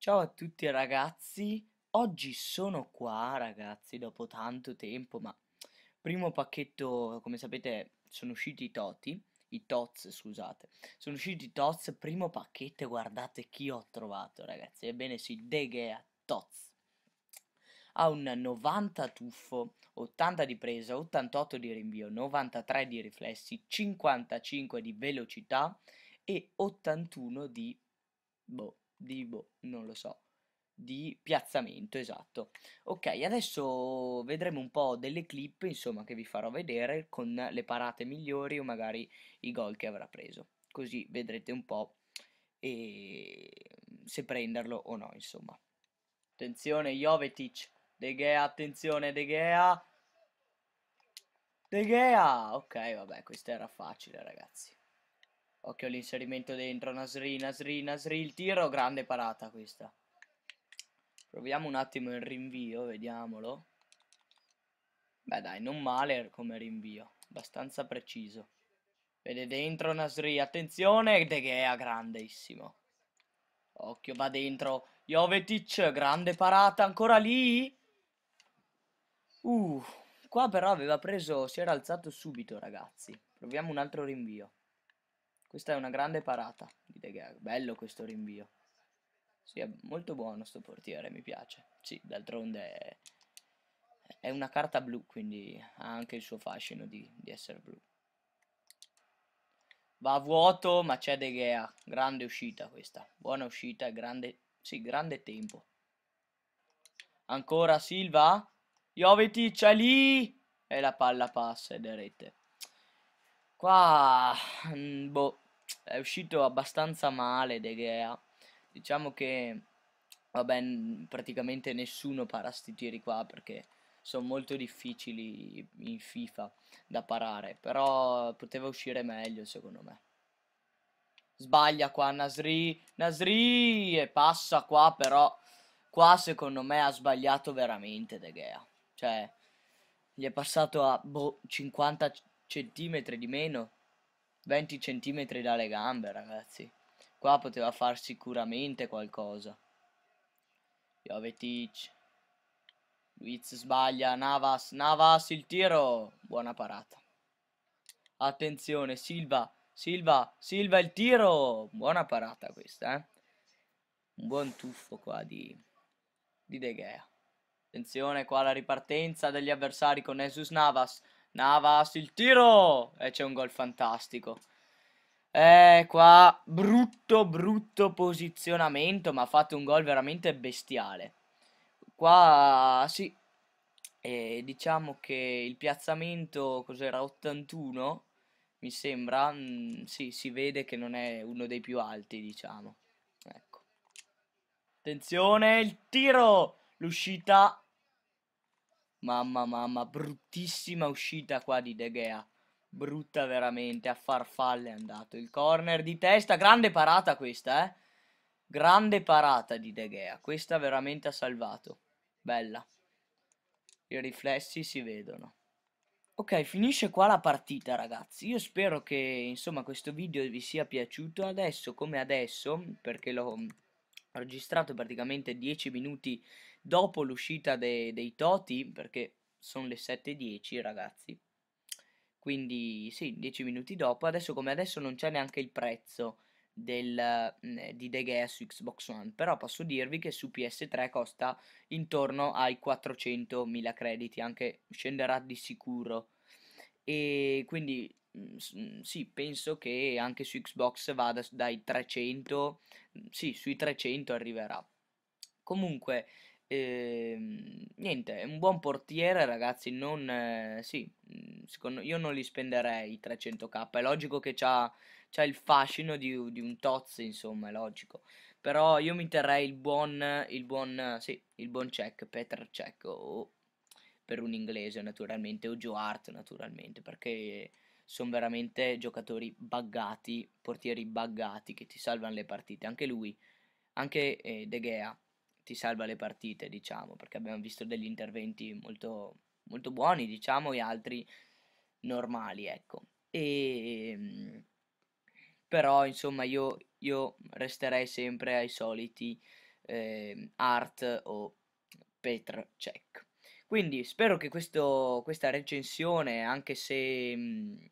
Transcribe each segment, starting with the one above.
Ciao a tutti ragazzi, oggi sono qua ragazzi dopo tanto tempo ma primo pacchetto come sapete sono usciti i toti, i tots scusate, sono usciti i tots, primo pacchetto guardate chi ho trovato ragazzi, ebbene sì, De Gea Tots ha un 90 tuffo, 80 di presa, 88 di rinvio, 93 di riflessi, 55 di velocità e 81 di... boh di boh, non lo so di piazzamento, esatto. Ok, adesso vedremo un po' delle clip, insomma, che vi farò vedere con le parate migliori o magari i gol che avrà preso. Così vedrete un po' e... Mm, se prenderlo o no, insomma. Attenzione Jovetic, De Gea, attenzione De Gea. De Gea! Ok, vabbè, questo era facile, ragazzi. Occhio all'inserimento dentro, Nasri, Nasri, Nasri, il tiro, grande parata questa. Proviamo un attimo il rinvio, vediamolo. Beh dai, non male come rinvio, abbastanza preciso. Vede dentro Nasri, attenzione, De Gea, grandissimo. Occhio, va dentro. Jovetic, grande parata, ancora lì? Uh, qua però aveva preso, si era alzato subito ragazzi. Proviamo un altro rinvio. Questa è una grande parata di De Gea. Bello questo rinvio. Sì, è molto buono sto portiere, mi piace. Sì, d'altronde è... è, una carta blu, quindi ha anche il suo fascino di, di essere blu. Va a vuoto, ma c'è De Gea. Grande uscita questa. Buona uscita, grande... Sì, grande tempo. Ancora Silva. Jovetic è lì! E la palla passa ed è rete. Qua, mm, boh, è uscito abbastanza male De Gea. Diciamo che, vabbè, praticamente nessuno para sti tiri qua perché sono molto difficili in FIFA da parare. Però poteva uscire meglio, secondo me. Sbaglia qua Nasri, Nasri e passa qua però. Qua secondo me ha sbagliato veramente De Gea. Cioè, gli è passato a boh, 50 centimetri di meno 20 centimetri dalle gambe ragazzi qua poteva far sicuramente qualcosa Jovetic Luiz sbaglia Navas Navas il tiro buona parata attenzione Silva Silva Silva il tiro buona parata questa eh un buon tuffo qua di, di De Gea. Attenzione qua la ripartenza degli avversari con Jesus Navas. Navas, il tiro! E c'è un gol fantastico. Eh, qua brutto, brutto posizionamento, ma ha fatto un gol veramente bestiale. Qua, sì, eh, diciamo che il piazzamento, cos'era, 81? Mi sembra, mm, sì, si vede che non è uno dei più alti, diciamo. Ecco. Attenzione, il tiro! L'uscita Mamma mamma, bruttissima uscita qua di De Gea. Brutta veramente, a farfalle è andato. Il corner di testa, grande parata questa, eh. Grande parata di De Gea. Questa veramente ha salvato. Bella. I riflessi si vedono. Ok, finisce qua la partita ragazzi, io spero che insomma questo video vi sia piaciuto adesso come adesso, perché lo registrato praticamente 10 minuti dopo l'uscita de dei Toti, perché sono le 7.10 ragazzi, quindi sì, 10 minuti dopo, adesso come adesso non c'è neanche il prezzo del, eh, di The Gea su Xbox One, però posso dirvi che su PS3 costa intorno ai 400.000 crediti, anche scenderà di sicuro e quindi mm, mm, sì, penso che anche su Xbox vada dai 300, mm, sì, sui 300 arriverà. Comunque, ehm, niente, è un buon portiere, ragazzi, non, eh, sì, secondo, io non li spenderei i 300k, è logico che c'ha, c'ha il fascino di, di, un toz, insomma, è logico. Però io mi terrei il buon, il buon, sì, il buon check, Petr Check o, per un inglese naturalmente o Joe Hart naturalmente perché sono veramente giocatori buggati, portieri buggati che ti salvano le partite, anche lui, anche eh, De Gea ti salva le partite diciamo perché abbiamo visto degli interventi molto, molto buoni diciamo e altri normali ecco e ehm, però insomma io, io, resterei sempre ai soliti eh, Art o Petr Cech. Quindi spero che questo, questa recensione, anche se mh, mhmm,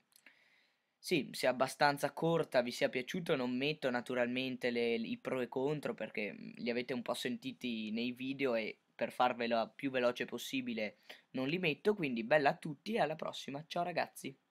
sì, sia abbastanza corta, vi sia piaciuto. Non metto naturalmente le, i pro e contro perché mhmm, li avete un po' sentiti nei video e per farvelo più veloce possibile non li metto. Quindi bella a tutti e alla prossima. Ciao ragazzi!